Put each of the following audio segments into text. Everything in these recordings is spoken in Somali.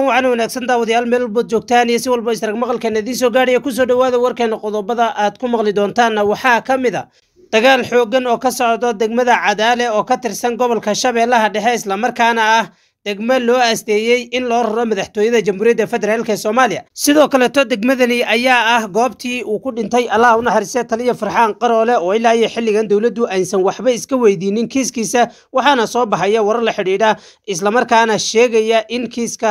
kulan wacan wanaagsan daawadayaal meel walbood joogtaan iyo si walba istarag maqalkeena idiin soo gaadhaya kusoo dhawaada warkeena qodobada aad ku maqli doontaanna waxaa ka mid a dagaal xooggan oo ka socda degmada cadaale oo ka tirsan gobolka shabeellaha dhexe islamarkaana ah degmo loo aasteeyey in loo raro madaxtooyada jamhuuriyadda federaalka ee soomaaliya sidoo kaleto degmadani ayaa ah goobtii uu ku dhintay allaha unaxariiste taliya farxaan qaroole oo ilaa iyo xilligan dowladdu aysan waxba iska weydiinin kiiskiisa waxaana soo baxaya warar la xidhiidha islamarkaana sheegaya in kiiska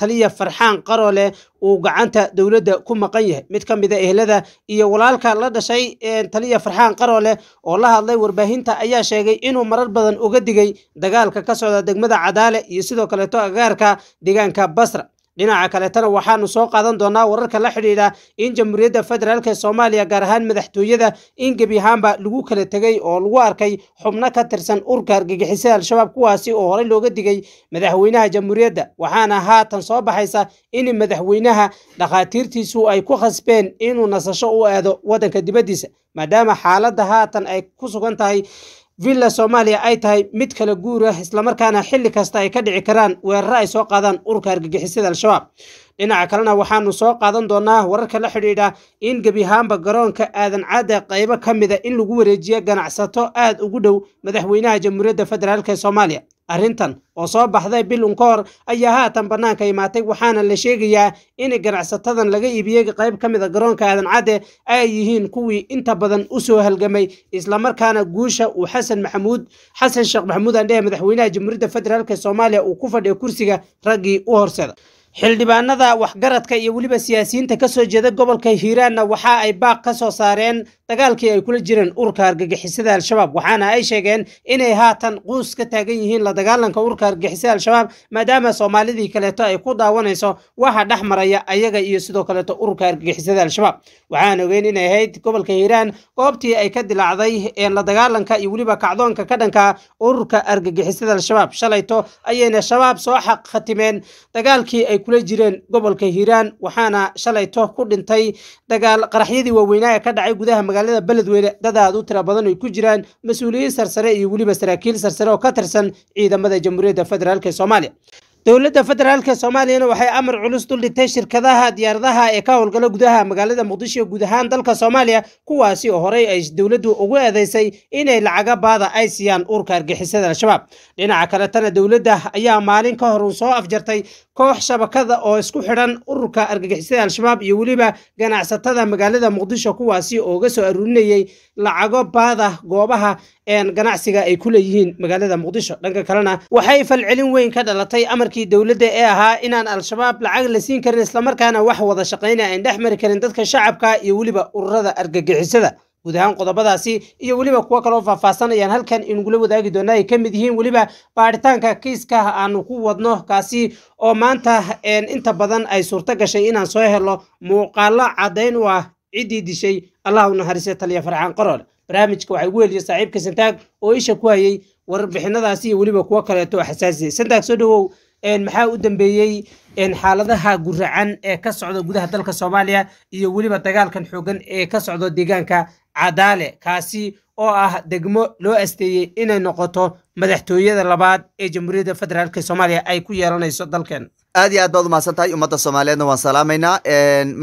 taliya farxaan qaroole uu gacanta dowladda ku maqan yahay mid ka mida ah ehlada iyo walaalka la dhashay taliya farxaan qaroole oo la hadlay warbaahinta ayaa sheegay inuu marar badan uga digay dagaalka ka socda degmada cadaale iyo sidoo kaleeto agaarka deegaanka basra dhinaca kaletana waxaanu soo qaadan doonaa wararka la xidhiidha in jamhuuriyadda federaalk ee soomaaliya gaar ahaan madaxtooyada in gebi ahaanba lagu kala tegey oo lagu arkay xubno ka tirsan urka argagixisada al-shabaab kuwaasi oo horey looga digay madaxweynaha jamhuuriyadda waxaana haatan soo baxaysa in madaxweynaha dhakhaatiirtiisu ay ku khasbeen inuu nasasho u aado waddanka dibaddiisa maadaama xaaladda haatan ay ku sugan tahay villa soomaaliya ay tahay mid kala guurah islamarkaana xilli kasta ay ka dhici karaan weeraro ay soo qaadaan ururka argagixisada al-shabaab dhinaca kalena waxaanu soo qaadan doonaa wararka la xidhiidha in gebiahaanba garoonka aadan cadde qaybo ka mida ah in lagu wareejiyo ganacsato aad ugu dhow madaxweynaha jamhuuriyadda federaalk ee soomaaliya arrintan oo soo baxday bil un ka hor ayaa haatan bannaanka imaatay waxaana la sheegayaa in ganacsatadan laga iibiyey qayb ka mid a ah garoonka aadan cadde ay yihiin kuwii inta badan u soo halgamay islamarkaana guusha uu xasan maxamuud xasan sheekh maxamuud andhehe madaxweynaha jamhuuriyadda federaalk ee soomaaliya uu ku fadhiya kursiga raggii u horseeda xildhibaanada waxgaradka iyo weliba siyaasiyiinta ka soo jeeda gobolka hiiraanna waxa ay baaq ka soo saareen dagaalkii ay kula jireen ururka argagixisada al-shabaab waxaana ay sheegeen inay haatan quus ka taagan yihiin la dagaalanka ururka argagixisada al-shabaab maadaama soomaalidii kaleeto ay ku daawanayso waxa dhex maraya ayaga iyo sidoo kaleeto ururka argagixisada al-shabaab waxaana ogeyn inay ahayd gobolka hiiraan goobtii ay ka dilaacday la dagaalanka iyo weliba kacdoonka ka dhanka ururka argagixisada al-shabaab shalayto ayayna shabaab soo xaq khatimeen dagaalkii ay kula jireen gobolka hiiraan waxaana shalayto ku dhintay dagaal qaraxyadii waaweynaa ka dhacay gudaha magaalada beledweyne dad aad u tira badan ay ku jiraan mas-uuliyiin sarsare iyo weliba saraakiil sarsare oo ka tirsan ciidamada jamhuuriyadda federaalk ee soomaaliya dowladda federaalka soomaaliyana waxay amar culus duldhigtay shirkadaha diyaaradaha ee ka howlgala gudaha magaalada muqdisho guud ahaan dalka soomaaliya kuwaasi oo horey ay dowladdu ugu eedeysay inay lacaga baada ay siiyaan uurka argixisada al-shabaab dhinaca kaletana dowladda ayaa maalin ka horun soo afjartay koox shabakada oo isku xidhan ururka argagixisada al-shabaab iyo weliba ganacsatada magaalada muqdisho kuwaasi oo ga soo aruurinayay lacago baada goobaha ganacsiga ay ku leeyihiin magaalada muqdisho dhanka kalena waxay falcelin weyn ka dhalatay amarkii wararkii dowladda ee ahaa inaan al-shabaab lacag la siin karin islamarkaana wax wada shaqayna aan dhex mari karin dadka shacabka iyo weliba ururada argagixisada guud ahaan qodobadaasi iyo weliba kuwo kaloo faahfaahsan ayaan halkan inugula wadaagi doonaa ay ka mid yihiin weliba baaritaanka kiiska aanu ku wadno kaasi oo maanta inta badan ay suurto gashay inaan soo helo muuqaallo caddayn u ah ciddii dishay allah u naxariise taliya farxaan qarool barnaamijka waxaa igu heliya saaxiibka santaag oo isha ku hayay warbixinadaasi iyo weliba kuwo kaleeto xasaasiyay santaag soo dhowow maxaa u dambeeyey xaaladaha guracan ee ka socda gudaha dalka soomaaliya iyo weliba dagaalkan xoogan ee ka socda deegaanka cadaale kaasi oo ah degmo loo asteeyey inay noqoto madaxtooyada labaad ee jamhuuriyadda federaalk soomaaliya ay ku yeelanayso dalkeen aad iyo aad baad umahadsan tahay ummadda soomaaliyeedna waan salaamaynaa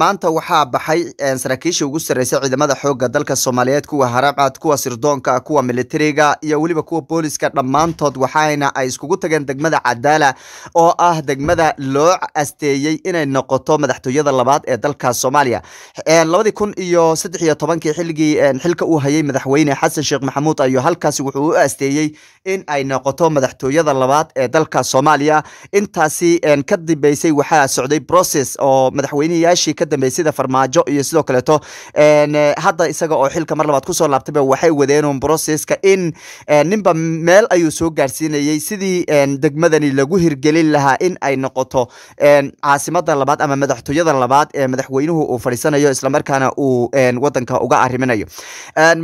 maanta waxaa baxay saraakiisha ugu sarreysay ciidamada xoogga dalka soomaaliyeed kuwa haraabcaad kuwa sirdoonka kuwa militariga iyo weliba kuwa booliska dhammaantood waxaana ay iskugu tageen degmada cadaala oo ah degmada loo asteeyey inay noqoto madaxtooyada labaad ee dalka soomaaliya labadii kun iyo saddex iyo tobankii xilligii xilka uu hayay madaxweyne xasan sheekh maxamuud ayuu halkaasi wuxuu u asteeyey in ay noqoto madaxtooyada labaad ee dalka soomaaliya intaasi ka dambeysay waxaa socday process oo madaxweyneyaashii ka dambeeyey sida farmaajo iyo sidoo kaleeto hadda isaga oo xilka mar labaad kusoo laabtayba waxay wadeenun processka in ninba meel ayuu soo gaarsiinayey sidii degmadani lagu hirgelin lahaa in ay noqoto caasimada labaad ama madaxtooyada labaad ee madaxweynuhu uu fadhiisanayo islamarkaana uu wadanka uga ariminayo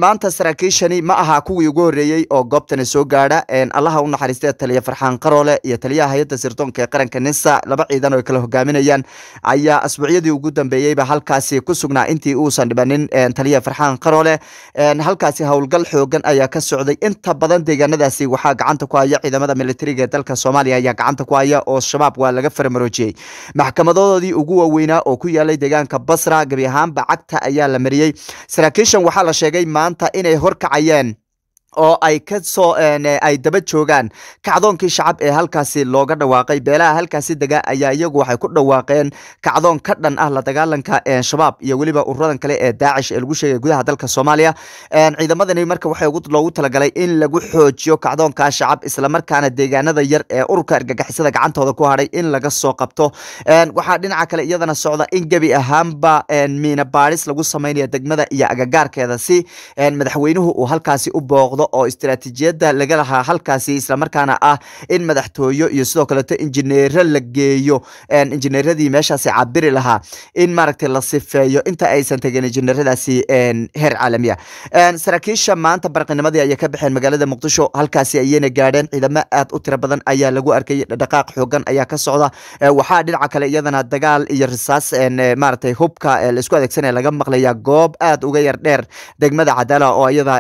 maanta saraakiishani ma aha kuwii ugu horeeyey oo goobtani soo gaadha allaha u naxariistee taliya farxaan qaroole iyo taliyaha hay-adda sirdoonka ee qaranka nisa laba ciidan oo kala hogaaminayaan ayaa asbuucyadii ugu dambeeyeyba halkaasi ku sugnaa intii uusan dhibanin taliya farxaan qaroole halkaasi howlgal xoogan ayaa ka socday inta badan deegaanadaasi waxaa gacanta ku haya ciidamada militariga ee dalka soomaaliya ayaa gacanta ku haya oo shabaab waa laga farmaroojiyey maxkamadoodii ugu waaweynaa oo ku yaalay deegaanka basra gebi ahaanba cagta ayaa la mariyey saraakiishan waxaa la sheegay maanta inay horkacayeen oo ay kasoo eh, ay daba joogaan kacdoonkii shacab ee halkaasi looga dhawaaqay beelaha halkaasi dega ayaa iyagu waxay ku dhawaaqeen kacdoon ka dhan ah la dagaalanka shabaab iyo weliba ururadan kale ee daacish ee lagu sheegay gudaha dalka soomaaliya ciidamadani marka waxaa loogu talagalay in lagu xoojiyo kacdoonka shacab islamarkaana deegaanada yar ee ururka argagixisada gacantooda ku hadhay in laga soo qabto waxaa dhinaca kale iyadana socda in gebi ahaanba miina baadhis lagu sameynaya degmada iyo agagaarkeeda si madaxweynuhu uu halkaasi u booqdo socdo oo istiraatiijiyadda laga lahaa halkaasi islamarkaana ah in madaxtooyo iyo sidoo kaleeto injineero la geeyo injineeradii meeshaasi cabiri lahaa in maaragtay la sifeeyo inta aysan tegin injineeradaasi heer caalamiya saraakiisha maanta barqinimadii ayay ka baxeen magaalada muqdisho halkaasi ayayna gaadheen ciidamo aad u tiro badan ayaa lagu arkay dhaqaaq xoogan ayaa ka socda waxaa dhinaca kale iyadana dagaal iyo risaas maaragtay hubka laisku adeegsanaya laga maqlaya goob aad uga yar dheer degmada cadaala oo iyada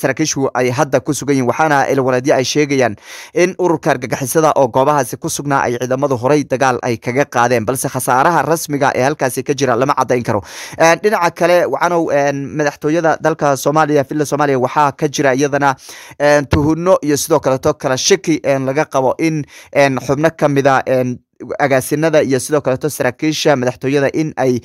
saraakiishu ay ay hadda ku sugan yihin waxaana ilwareedyo ay sheegayaan in ururka argagixisada oo goobahaasi ku sugnaa ay ciidamadu horay dagaal ay kaga qaadeen balse khasaaraha rasmiga ee halkaasi ka jira lama cadayn karo dhinaca kale wacanow madaxtooyada dalka soomaaliya filla soomaaliya waxaa ka jira iyadana tuhunno iyo sidoo kaleto kala shaki laga qabo in xubno kamida ah, agaasinada iyo sidoo kaleto saraakiisha madaxtooyada in ay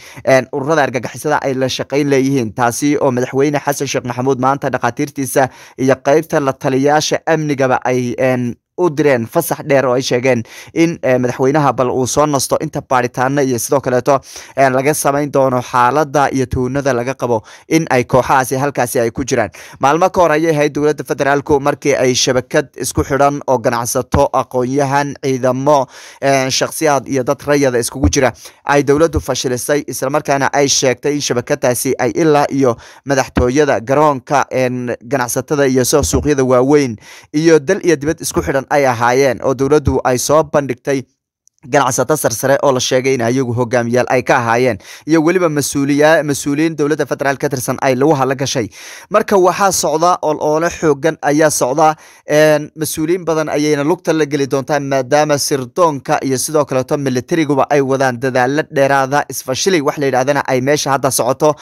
ururada argagixisada ay la shaqayn leeyihiin taasi oo madaxweyne xasan sheekh maxamuud maanta dhakhaatiirtiisa iyo qeybta la taliyaasha amnigaba ay u direen fasax dheer oo ay sheegeen in eh, madaxweynaha bal uu soo nasto inta baaritaano iyo sidoo kaleeto eh, laga samayn doono xaalada iyo tuunada laga qabo in ay kooxahaasi halkaasi ay ku jiraan maalmo ka hor ayay ahayd dowladda federaalku markii ay shabakad isku xidhan oo ganacsato aqoon-yahan ciidamo eh, shaksiyaad iyo dad rayada iskugu jira ay dowladdu fashilisay islamarkaana ay sheegtay in shabakadaasi ay ilaa iyo madaxtooyada garoonka ganacsatada iyo suuqyada waaweyn iyo dal iyo dibad isku xidhan ay ahaayeen oo dowladdu ay soo bandhigtay ganacsato sarsare oo la sheegay in ayagu hogaamiyaal ay ka ahaayeen iyo weliba mas-uuliyiin dowladda federaal ka tirsan ay lagu hadla gashay marka waxaa socda oloole xoogan ayaa socda mas-uuliyiin badan ayayna lugta la geli doontaa maadaama sirdoonka iyo sidoo kaleeto militariguba ay wadaan dadaalo dheeraada isfashili wax la yidhahdana ay meesha hadda socoto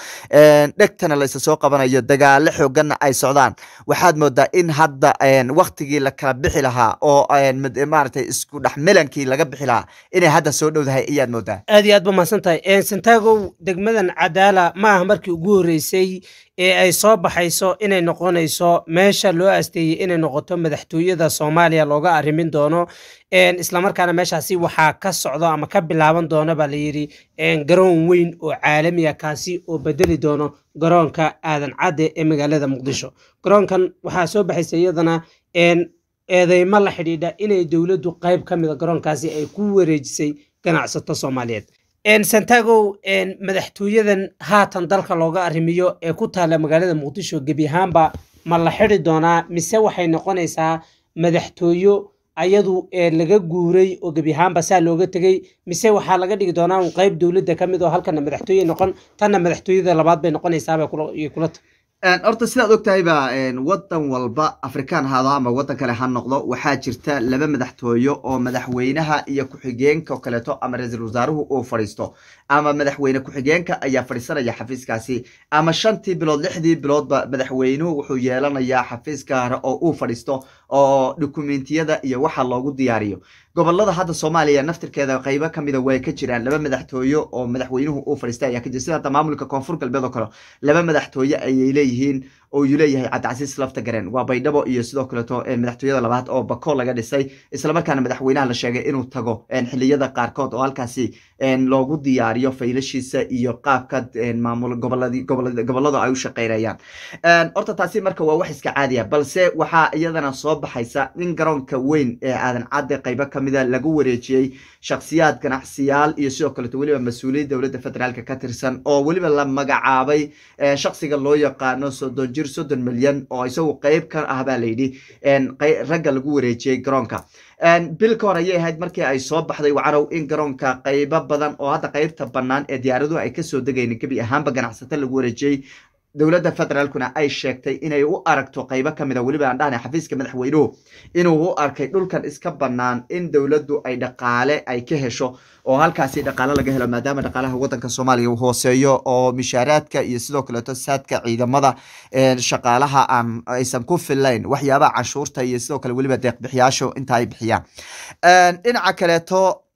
dhegtana laysa soo qabanayo dagaalo xooganna ay socdaan waxaad moodaa in hadda waktigii la kala bixi lahaa oo maaragtay isku dhexmilankii laga bixi lahaa inay hadda soo dhowdahay iyaad moodaa aad iyo aad ba mahadsan tahay degmadan cadaala ma aha markii ugu horreysay ee ay soo baxayso inay noqonayso meesha loo asteeyey inay noqoto madaxtooyada soomaaliya looga arrimin doono islamarkaana meeshaasi waxaa ka socdo ama ka bilaaban doono baa layidhi garoon weyn oo caalamiya kaasi oo bedeli doono garoonka aadan cadde ee magaalada muqdisho garoonkan waxaa soo baxaysa iyadana eedeymo la xidhiidha inay dowladdu qayb ka mida garoonkaasi ay ku wareejisay ganacsato soomaaliyeed santagow madaxtooyadan haatan dalka looga arrimiyo ee ku taala magaalada muqdisho gebi ahaanba ma la xidi doonaa mise waxay noqonaysaa madaxtooyo ayadu laga guuray oo gebi ahaanba saa looga tegey mise waxaa laga dhigi doonaa un qayb dowladda ka mid ah oo halkana madaxtooye noqon tanna madaxtooyada labaad bay noqonaysaabay kula ta horta sidaad ogtahayba wadan walba afrikaan ahaado ama wadan kale ha noqdo waxaa jirta laba madaxtooyo oo madaxweynaha iyo ku-xigeenka kaleeto ama ra-iisul wasaaruhu uu fadhiisto ama madaxweyne ku-xigeenka ayaa fadhiisanaya xafiiskaasi ama shantii bilood lixdii biloodba madaxweynuhu wuxuu yeelanayaa xafiiska oo uu fadhiisto oo dokumentiyada iyo waxa loogu diyaariyo gobolada hadda soomaaliya naftirkeeda qeybo kamida ah way ka jiraan laba madaxtooye oo madaxweynuhu uu fadhiistay ayaa ka jira sida hadda maamulka koonfur galbeed oo kale laba madaxtooye ayay leeyihiin oo uu leeyahay cabdicasiis lafta gareen waa baydhabo iyo sidoo kaleeto eh, madaxtooyada labaad oo bako laga dhisay islamarkaana madaxweynaha la sheegay inuu tago eh, xiliyada qaarkood oo halkaasi eh, loogu diyaariyo faylashiisa iyo qaabka maamul gobolada ay u shaqeynayaan horta taasi marka waa wax iska caadiya balse waxaa iyadana soo baxaysa in garoonka weyn ee aadan cadde qaybo kamida ah lagu wareejiyey shakhsiyaad ganacsiyaal iyo sidoo kaleeto weliba mas-uuliyin dowladda federaalka ka tirsan oo weliba la magacaabay shaksiga loo yaqaano sodoji jir soddon milyan oo isagu qeyb ka ah baa layidhi ragga lagu wareejiyey garoonka bilka hore ayay ahayd markii ay soo baxday wacanow in garoonka qeybo badan oo hadda qeybta bannaan ee diyaaraduhu ay kasoo degaynin gebi ahaanba ganacsata lagu wareejiyey dowladda federaalkuna ay sheegtay inay u aragto qaybo ka mida ah weliba aan dhahnay xafiiska madaxweynuhu inuu u arkay dhulkan iska bannaan in dowladdu ay dhaqaale ay ka hesho oo halkaasi dhaqaale laga helo maadaama dhaqaalaha waddanka soomaaliya uu hooseeyo oo mishaaraadka iyo sidoo kaleeto saadka ciidamada shaqaalaha aan aysan ku fillayn waxyaabaha canshuurta iyo sidoo kale weliba deeqbixiyaashu inta ay bixiyaan dhinaca kaleeto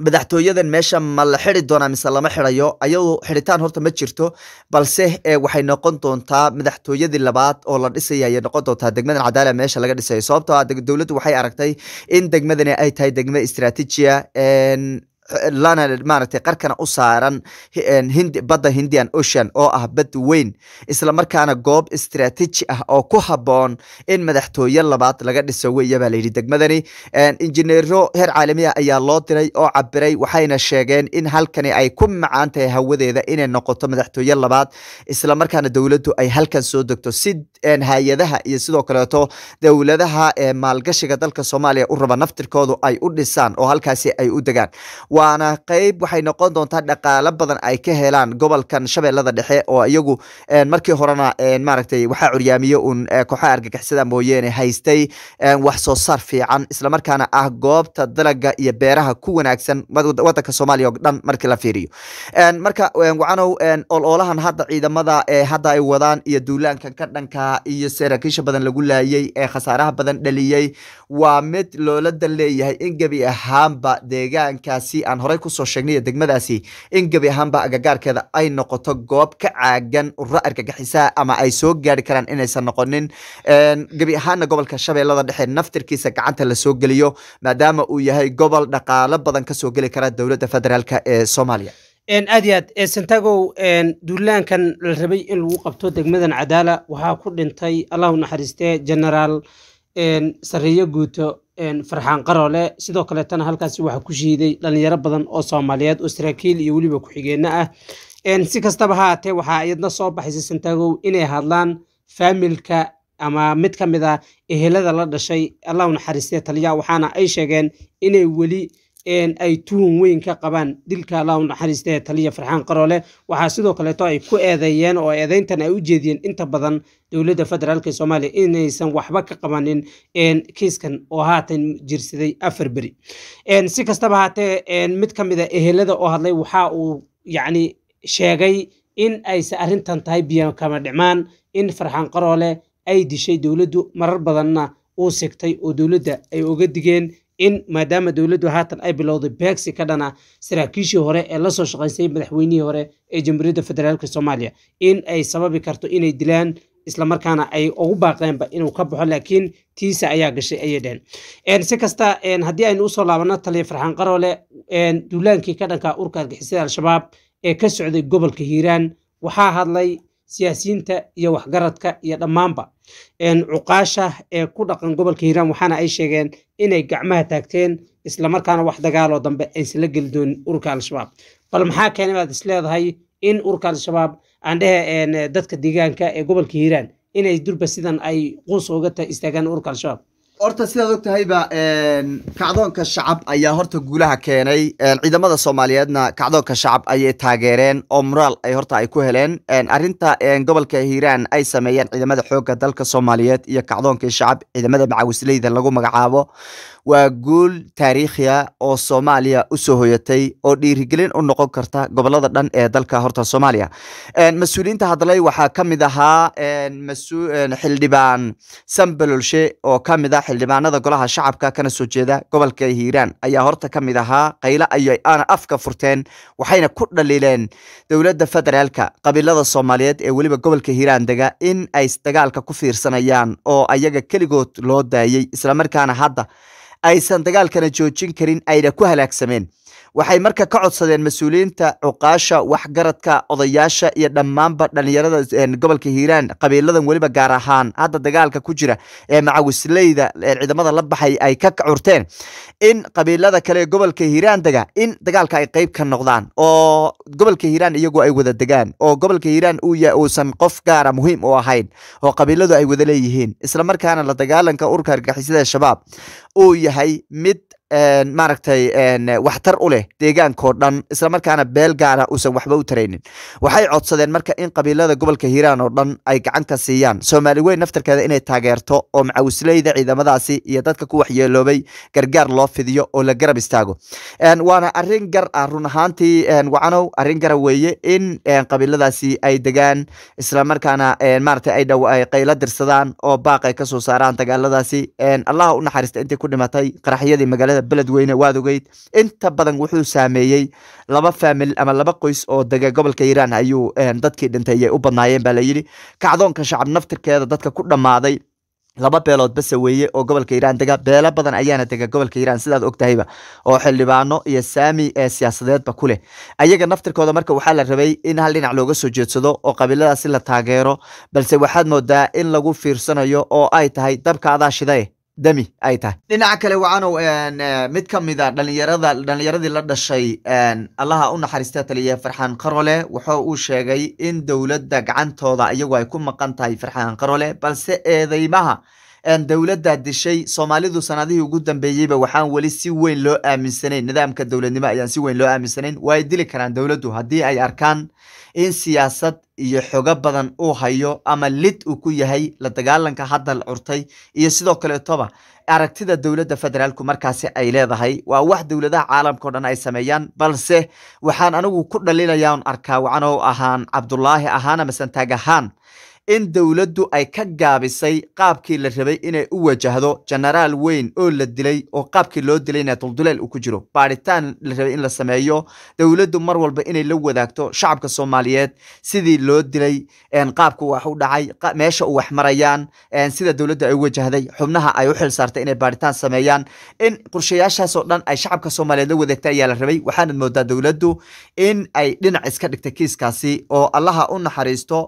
madaxtooyadan meesha ma la xiri doonaa mise lama xirayo ayado xiditaan horta ma jirto balse eh, waxay noqon doontaa madaxtooyadii labaad oo la dhisaya ayay noqon doontaa degmadan cadaala meesha laga dhisaya sababto ah dowladdu waxay aragtay in degmadani ay tahay degme istraatijiya lana maaragtay qarkana u saaran hindi badda hindian ocean oo ah bad weyn islamarkaana goob istaraatiiji ah oo ku haboon in madaxtooye labaad laga dhiso weya layidhi degmadani injineero heer caalami ayaa loo diray oo cabiray waxayna sheegeen in halkani ay ku macaan tahay hawadeeda inay noqoto madaxtooye labaad isla dowladdu ay halkan soo degto si hay-adaha iyo sidoo kaleeto dowladaha maalgashiga dalka soomaaliya u raba naftirkoodu ay u dhisaan oo halkaasi ay u degaan waana qeyb waxay noqon doontaa dhaqaalo badan ay ka helaan gobolkan shabeellada dhexe oo iyagu markii horena maaragtay waxaa curyaamiye uun kooxaha argagixisada mooyeene haystay wax soo saar fiican islamarkaana ah goobta dalaga iyo beeraha ku wanaagsan wadanka soomaaliya oo dhan markii la fiiriyo marka wacanow ololahan hadda ciidamada hadda ay wadaan iyo duulaankan ka dhanka iyo saraakiisha badan lagu laayay ee khasaaraha badan dhaliyey waa mid loola dan leeyahay in gebi ahaanba deegaankaasi aan horay kusoo sheegnay degmadaasi in gebi ahaanba agagaarkeeda ay noqoto goob ka caagan urura argagixisaha ama ay soo gaari karaan inaysan noqonin gebi ahaana gobolka shabeellada dhexe naftirkiisa gacanta lasoo geliyo maadaama uu yahay gobol dhaqaalo badan kasoo geli kara dowladda federaalk ee soomaaliya aad iyo aad santagow duulaankan la rabay in lagu qabto degmadan cadaala waxaa ku dhintay allah u naxariistee genaraal sarreeyo guuto farxaan qarole sidoo kaleetana halkaasi waxaa ku shiiday dhallinyaro badan oo soomaaliyeed oo saraakiil iyo weliba ku-xigeenno ah si kastaba haatee waxaa iyadna soo baxaysay santaagow inay hadlaan faamilka ama mid ka mid a ah ehelada la dhashay allahu u naxariistee taliya waxaana ay sheegeen inay weli ay tuhun weyn ka qabaan dilka allah u naxariistee taliya farxaan qaroole waxaa sidoo kaleeto ay ku eedeeyeen oo eedeyntan ay u jeediyeen inta badan dowladda federaalk soomaaliya inaysan waxba ka qabanin kiiskan oo haatan jirsaday afar beri si kastaba haatee mid ka mida ehelada oo hadlay waxa uu yacni sheegay in aysa arrintan tahay kama dhicmaan in farxaan qaroole ay dishay dowladdu marar badanna uu sigtay oo dowladda ay oga digeen in maadaama dowladdu haatan ay bilowday beegsi ka dhana saraakiishii hore ee lasoo shaqaysay madaxweynihii hore ee jamhuuriyadda federaalka soomaaliya in ay sababi karto inay dilaan islamarkaana ay ugu baaqeenba inuu ka baxo laakiin tiisa ayaa gashay ayay dheheen si kasta haddii aynu usoo laabano taliya farxaan qaroole duulaankii ka dhanka urka argixisada al-shabaab ee ka socday gobolka hiiraan waxaa hadlay siyaasiyiinta iyo waxgaradka iyo dhammaanba cuqaasha ee ku dhaqan gobolka hiiraan waxaana ay sheegeen inay gacmaha taagteen islamarkaana wax dagaaloo dambe aysla geli doonin ururka al-shabaab bal maxaa keenay baad is leedahay in ururka al-shabaab aan aandhehe dadka deegaanka ee gobolka hiiraan inay durba sidan ay quus uga istaagaan ururka al-shabaab horta sidaad og tahayba ehm, kacdoonka shacab ayaa horta guulaha keenay ehm, ciidamada soomaaliyeedna kacdoonka shacab ayay taageereen oo muraal ay horta ay ku heleen ehm, arinta gobolka hiiraan ay sameeyeen ciidamada xoogga dalka soomaaliyeed iyo kacdoonkii shacab ciidamada macawisleyda lagu magacaabo waa guul taariikhiya oo soomaaliya usoo hoyatay oo dhiirigelin u noqon karta gobolada dhan ee dalka horta soomaaliya mas-uuliyiinta hadlay waxaa ka mid ahaa xildhibaan sambalolshe oo ka mid ah xildhibaanada golaha shacabka kana soo jeeda gobolka hiiraan ayaa horta ka mid ahaa qaylo ayay aana afka furteen waxayna ku dhaliileen dowladda federaalka qabiilada soomaaliyeed ee weliba gobolka hiiraan dega in ay dagaalka ku fiirsanayaan oo ayaga keligood loo daayey islamarkaana hadda aysan dagaalkana joojin karin ayna ku halaagsameen waxay marka ka codsadeen mas-uuliyiinta cuqaasha waxgaradka odayaasha iyo dhammaanba dhallinyarada gobolka hiiraan qabiiladan weliba gaar ahaan hadda dagaalka ku jira ee macawisleyda ciidamada la baxay ay ka curteen in qabiilada kale gobolka hiiraan dega in dagaalka ay qayb ka noqdaan oo gobolka hiiraan iyagu ay wada degaan oo gobolka hiiraan uusan qof gaara muhiim u ahayn oo qabiiladu ay wada leeyihiin islamarkaana la dagaalanka urka argixisada shabaab uu yahay mid maaragtay eh, waxtar u leh deegaankao dhan islamarkaana beel gaara ah uusan waxba u taraynin waxay codsadeen marka in qabiilada gobolka hiiraan oo dhan ay gacan siiyaan soomaali weyn naftarkeeda inay taageerto oo macawisleyda ciidamadaasi iyo dadka ku waxyeeloobay gargaar loo fidiyo oo la garab istaago waana arin gar ah run ahaantii wacanow arin gara weeye in qabiiladaasi ay degaan islamarkaana maarata ay qaylo dirsadaan oo baaq kasoo saaraan dagaaladaasi allaha u naxariista intii ku dhimatay qaraxyadii magaalada dowladda beledweyne waad ogeyd inta badan wuxuu saameeyey laba faamil ama laba qoys oo dega gobolka hiiraan ayuu eh, dadkii dhintay u badnaayeen baa layidhi kacdoonka shacab naftirkeeda dadka ku dhammaaday laba beelood base weeye oo gobolka iiraan dega beelo badan ayaana dega gobolka iiraan sidaad ogtahayba oo xildhibaano iyo saami ee eh, siyaasadeedba ku leh ayaga naftirkooda marka waxaa la rabay in hal dhinac looga soo jeedsado oo qabiiladaasi la taageero balse waxaad moodaa in lagu fiirsanayo oo ay tahay dabka adaa dami ay tahay dhinaca kale wacanow eh, mid ka mida a dhalinyarada dhallinyaradii la dhashay allaha u naxariista taliya farxaan qarole waxa uu sheegay in dowladda gacantooda iyagu ay ku maqan tahay farxaan qarole balse eedeymaha dowladda dishay soomaalidu sanadihii ugu dambeeyeyba waxaan weli si weyn loo aaminsanayn nidaamka dowladnimo ayaan si weyn loo aaminsanayn waa ay dili karaan dowladdu haddii ay arkaan in siyaasad iyo xogo badan uu hayo ama lid uu ku yahay la dagaalanka hadda la curtay iyo sidoo kaleetoba aragtida dowladda federaalku markaasi ay leedahay waa wax dowladaha caalamka o dhan ay sameeyaan balse waxaan anigu ku dhalinayaa un arkaa wacanoo ahaan cabdulaahi ahaana masentaag ahaan in dowladdu ay ka gaabisay qaabkii la rabay inay u wajahdo jenaraal weyn oo la dilay oo qaabkii loo dilayna dulduleel uu ku jiro baadhitaan la rabay in la sameeyo dowladdu mar walba inay la wadaagto shacabka soomaaliyeed sidii loo dilay qaabka wax u dhacay meesha u wax marayaan sida dowladdu ay u wajahday xubnaha ay u xilsaartay inay baadhitaan sameeyaan in qorshayaashaasoo dhan ay shacabka soomaaliyeed la wadaagta ayaa la rabay waxaanad moodaa dowladdu in ay dhinac iska dhigtay kiiskaasi oo allaha u naxariisto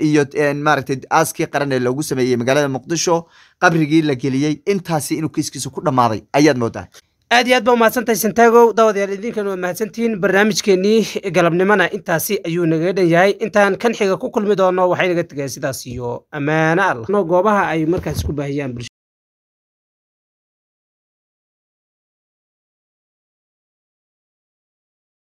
iyo in maaragtay aaskii qaran ee loogu sameeyey magaalada muqdisho qabrigii la geliyey intaasi inuu kiiskiisa ku dhammaaday ayaad moodaa aad iyo aad baa umahadsantahay santaagow daawadayaal idinkan waa mahadsantihiin barnaamijkeenii galabnimana intaasi ayuu nagaga dhan yahay intaan kan xiga ku kulmi doono waxay naga tegeen sidaas iyo ammaano allah goobaha ay markaas ku baahiyaan